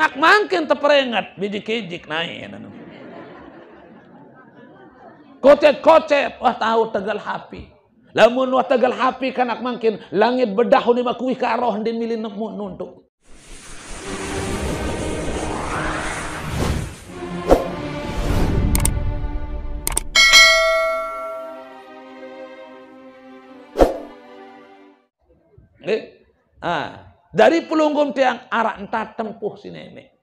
Nak mangkin terperengat biji kijik naik. Iya, nah, nah. Kocet-kocet, wah tahu tegal hapi. Lamun wah tegal hapi kanak mangkin langit bedah ni makui ke arah din milih nemu nuntuk. Eh, ah, dari pulunggum tiang arak entah tempuh si nenek.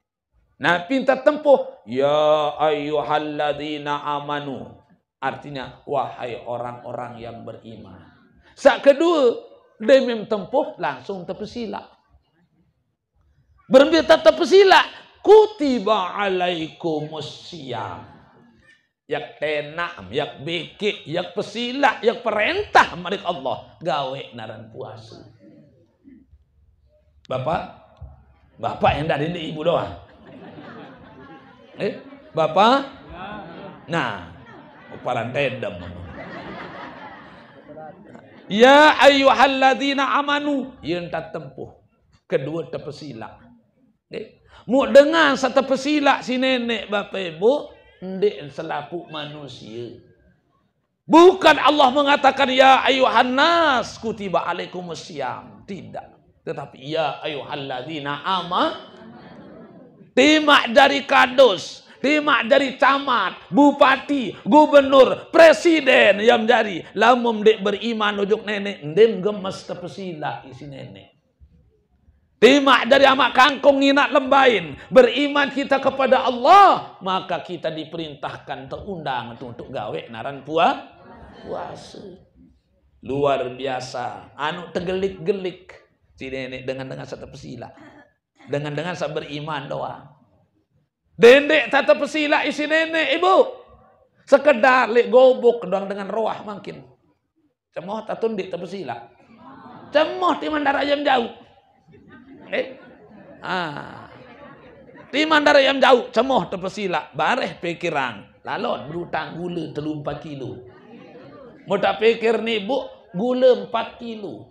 Nah pinta tempuh. Ya ayyuhalladzina amanu. Artinya wahai orang-orang yang beriman. Saat kedua, demim tempuh langsung terpesila. Berminta terpesila. Kutiba alaikumus siyam yak tenam, yak bikik, yak pesila, yak perintah marik Allah gawe naran puasa. Bapak? Bapak yang dari ini ibu doang. Eh, Bapak? Nah, uparan tedem. Ya ayyuhalladzina amanu yang tak tempuh. Kedua terpesilak. Eh, mu dengar satu pesilak si nenek bapak ibu, ndek selaku manusia. Bukan Allah mengatakan ya ayuhan nas kutiba alaikumus Tidak. Tetapi ya ayuhalladzina aman. Timak dari kados Timak dari camat, bupati, gubernur, presiden yang dari lamum dek beriman ujuk nenek, ndem gemes tepesila isi nenek. Timak dari amak kangkung nak lembain. Beriman kita kepada Allah. Maka kita diperintahkan terundang untuk, gawe naran puas. Puasa. Luar biasa. Anu tegelik-gelik. si nenek dengan-dengan satu pesilah. Dengan-dengan sabar iman doa. Dendek tata pesilah isi nenek ibu. Sekedar lek gobok doang dengan roh mungkin. Cemoh tak tundik tak bersila. Cemoh timan darah yang jauh. Eh? Ah. Ha. Timan darah yang jauh. Cemoh tak bersila. Bareh pikiran. Lalon berutang gula telur kilo. Mau tak pikir ni bu. Gula empat kilo.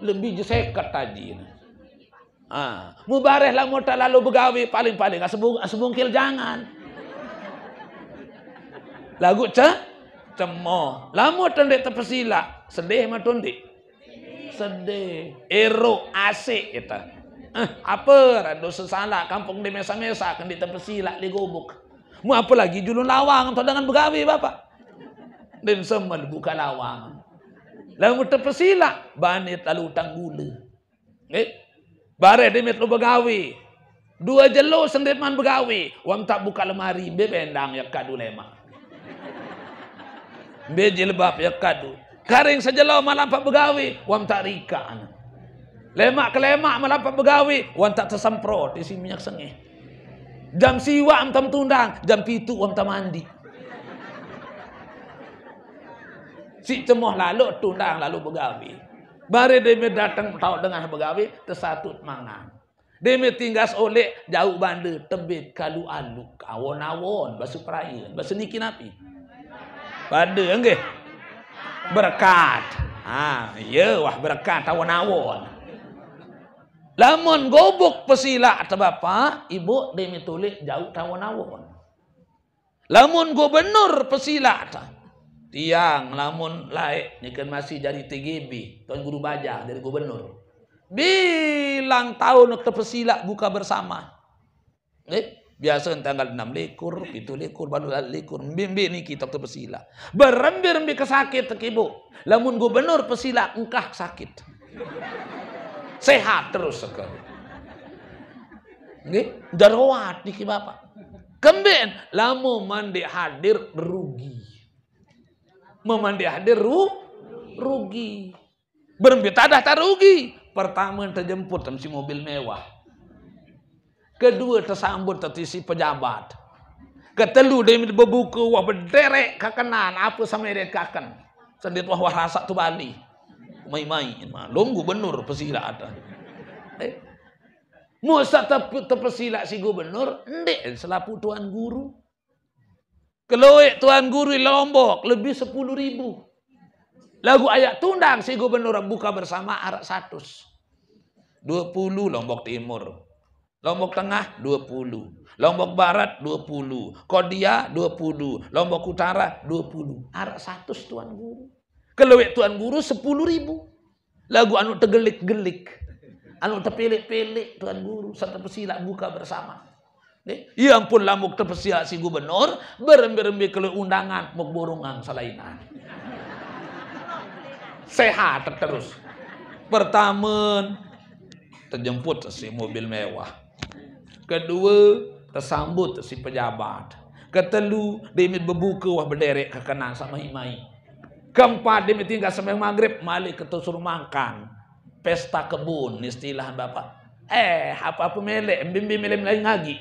lebih sekat tadi ah mubareh lah mau terlalu begawi paling-paling asbung asbungkil jangan lagu ce cemo lamu tende tepesila sedih matundi, sedih ero asik kita eh, apa rado sesala kampung di mesa-mesa kan di tepesila di gubuk mu apa lagi julun lawang atau dengan begawi bapak dan semua buka lawang Lalu terpesila banit lalu utang gula. Eh, bare demit metu begawi. Dua jelo sendit man begawi. Wang tak buka lemari be bendang ya kadu lema. Be jilbab ya kadu. Karing sejelo malam pak begawi. Wang tak rika anak. Lemak ke lemak pak begawi. Wan tak tersemprot isi minyak sengih. Jam siwa am tam tundang. Jam pitu am tam mandi. si cemoh lalu tundang lalu begawi. Bare demi datang tahu dengan begawi tersatut mangan. Demi tinggas oleh jauh bandar tembik kalu alu awon awon basu perayaan basu niki napi. Bandar enggak berkat. Ah, ha, ya wah berkat awon awon. Lamun gobok pesilak terbapa ibu demi tulik jauh awon awon. Lamun gubernur pesilak terbapa. tiang lamun laik kan masih dari TGB tuan guru baja dari gubernur bilang tahun terpesilak buka bersama eh, biasa kan tanggal 6 likur itu likur baru likur bimbi niki kita terpesilak berembi-rembi kesakit tekibu lamun gubernur pesilak engkah sakit sehat terus sekali nggih darwat niki bapak kemben lamun mandi hadir rugi memandi hadir ru, rugi. Bermbitadah tak rugi. Pertama terjemput si mobil mewah. Kedua tersambut tertisi pejabat. Ketelu demi berbuku wah berderek kakenan apa sama dia kaken. Sendit wah wah rasa tu bali. main-main. Malum gubernur pesila ada. Eh. Musa terpesila si gubernur, ndek selaput tuan guru. Keluik Tuan Guru Lombok lebih 10 ribu. Lagu ayak tundang si gubernur buka bersama arak dua 20 Lombok Timur. Lombok Tengah 20. Lombok Barat 20. Kodia 20. Lombok Utara 20. Arak satu Tuan Guru. Keluik Tuan Guru 10 ribu. Lagu anu tegelik-gelik. Anu terpilih-pilih Tuan Guru. Serta pesilak buka bersama. Ia ya pun lamuk terpesia si gubernur berembi-rembi ke undangan muk burungang salainan. Sehat terus. Pertama terjemput si mobil mewah. Kedua tersambut si pejabat. Ketelu demit berbuka wah berderek ke sama imai Keempat demit tinggal sampai maghrib malik ketusur makan. Pesta kebun istilah bapak. Eh apa apa melek bimbi melek lagi ngagi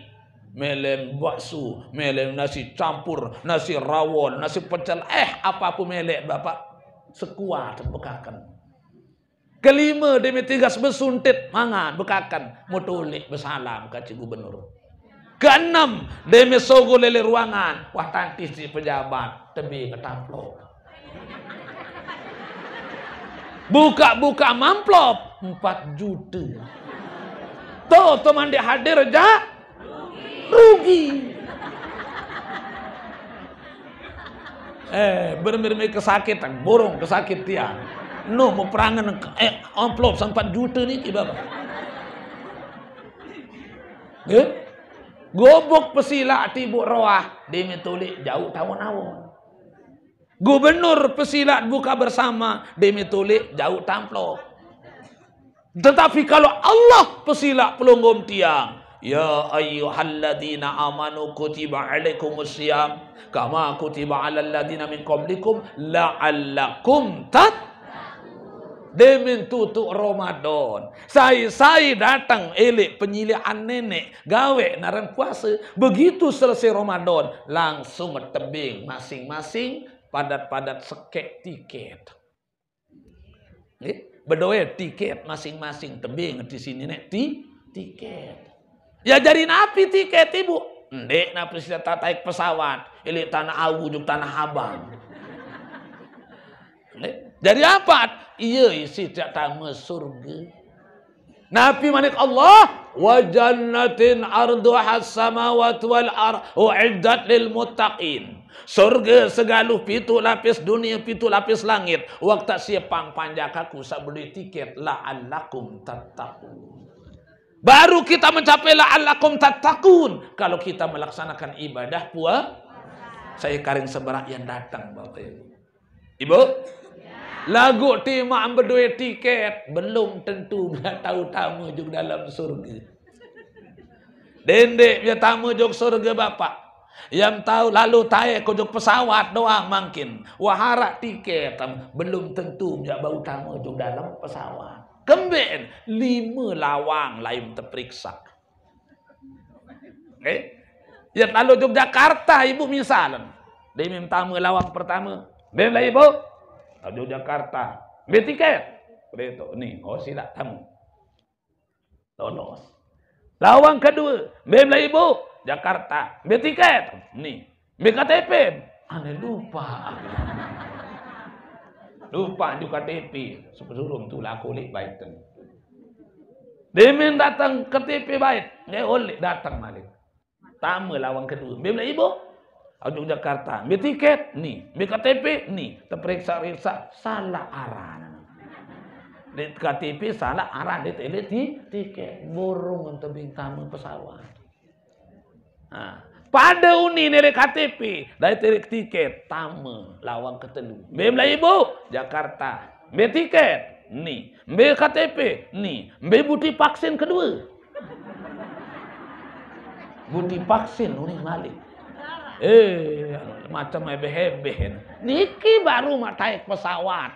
melem bakso, melem nasi campur, nasi rawon, nasi pecel, eh apa melek bapak. Sekuat bekakan. Kelima demi tigas bersuntit mangan bekakan. Mutulik bersalam ke gubernur. Keenam demi sogo lele ruangan. Wah tangkis di pejabat. Tebi ketaplok. Buka-buka mamplop. Empat juta. Tuh teman dia hadir aja rugi. Eh, bermir kesakitan, burung kesakit tiang. No, mau perangan eh, amplop sampai juta nih, kibaba. Eh? Gobok pesila tibuk roah, demi tulik jauh tahun awal. Gubernur pesilat buka bersama, demi tulik jauh tamplok. Tetapi kalau Allah pesilat pelonggom tiang, يا أيها الذين آمنوا كتب عليكم الصيام كما كتب على الذين من قبلكم لعلكم تتقون Demin tutup Ramadan. Saya-saya datang elek penyilian nenek. Gawe naran puasa. Begitu selesai Ramadan. Langsung tebing masing-masing. Padat-padat sekek tiket. Eh? Berdoa tiket masing-masing. Tebing di sini nek ti, tiket. Ya jadi napi tiket ibu. Ndek napi sila tataik pesawat. elit tanah awu juk tanah abang. Jadi apa? Iya isi tak tamu surga. Napi manik Allah wa jannatin arduha samawati wal ar uiddat lil muttaqin. Surga segaluh pitu lapis dunia pitu lapis langit. Waktu siapang panjang sak beli tiket la allakum tattaqun. Baru kita mencapai la'allakum tatakun. Kalau kita melaksanakan ibadah puasa. Saya karen seberak yang datang Bapak Ibu. Ibu? Lagu tema berdua tiket. Belum tentu tahu tamu juga dalam surga. Dendek dia tamu juga surga Bapak. Yang tahu lalu tae kujuk pesawat doang mungkin. Wahara tiket. Belum tentu dia bau tamu juga dalam pesawat. Kemben lima lawang lain terperiksa. eh, Ya lalu Yogyakarta ibu misalan. Dia minta lawang pertama. Bem lah ibu. Yogyakarta. Beli tiket. Begitu. Ni, oh silap tamu. Lolos. Lawang kedua. Bem lah ibu. Jakarta. Beli tiket. Ni. Beli KTP. Anda ah, lupa. Lupa juga KTP. Sebelum tu lah kulit baik tu. Dia min datang KTP baik. Dia oleh datang balik. Tama lawang kedua. bila bilang ibu. Aduh Jakarta. Dia tiket ni. Dia KTP ni. Terperiksa-periksa. Salah arah. Dia KTP salah arah. Dia tak tiket. burung untuk bintang pesawat. Ha. Pada uni nilai KTP, dari terek tiket, tama lawang ketelu. Mbe Ibu, Jakarta. Mbe tiket, ni. Mbe KTP, ni. Mbe buti vaksin kedua. buti vaksin uni malik. Eh, macam hebeh-hebeh. Niki baru mataik pesawat.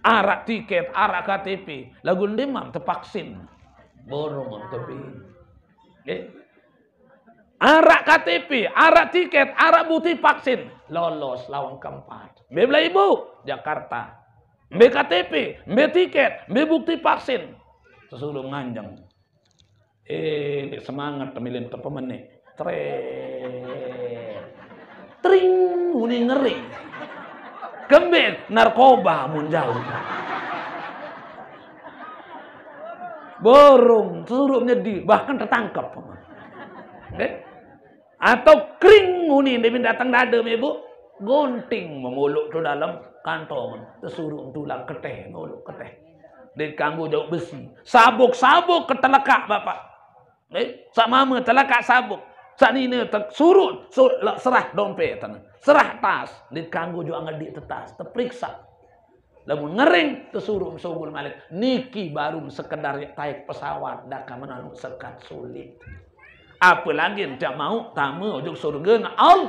Arak tiket, arak KTP. Lagu demam tervaksin. Borong tepi. Eh, Arak KTP, arak tiket, arak bukti vaksin. Lolos lawang keempat. Mbak ibu, Jakarta. Mbak KTP, mbak tiket, mbak bukti vaksin. Sesudah nganjang. Eh, semangat pemilihan terpemenih. tre, Tring, muni ngeri. kembet, narkoba mun jauh. Borong, seluruhnya di, bahkan tertangkap. Eh? Atau kering huni dia bin datang dada ibu, bu. Gunting memuluk tu dalam kantong. Tersuruh tulang keteh, memuluk keteh. Dia kanggu jauh besi. Sabuk-sabuk ke telekak bapak. Eh, sak mama telekak sabuk. Sak nina tersuruh, sur, serah dompet tanah. Serah tas. Dia kanggu jauh ngedik tetas. Terperiksa. Lalu ngering tersuruh suruh malik. Niki baru sekedar ya, taik pesawat. Dah kamanan sekat sulit. Sulit apa lagi tak mau tama ujung surga nak al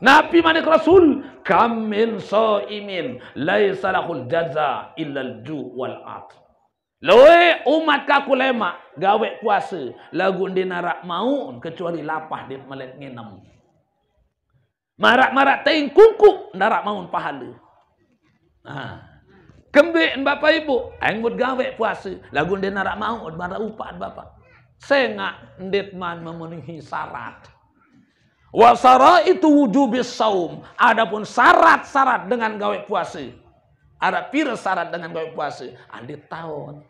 Nabi mana Rasul kam min saimin laisa lahul jaza illa ju wal at Loe umat ka kulema gawe puasa lagu ndi narak mau kecuali lapah dia melet nginem Marak-marak teing kungkuk narak mau pahala Ha Kembek bapa ibu angut gawe puasa lagu ndi narak mau marak upah bapa Sengak ndit memenuhi syarat. Wasara itu wujubis saum. Adapun syarat-syarat dengan gawe puasa. Ada pira syarat dengan gawe puasa. Andit tahun.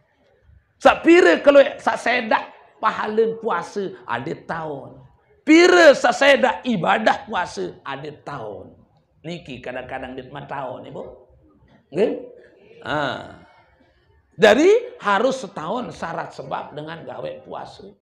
Sak pira kalau sak sedak pahala puasa andit tahun. Pira sak sedak ibadah puasa andit tahun. Niki kadang-kadang dit tahun ibu. Nggih? Ah. Dari harus setahun syarat sebab dengan gawe puasa.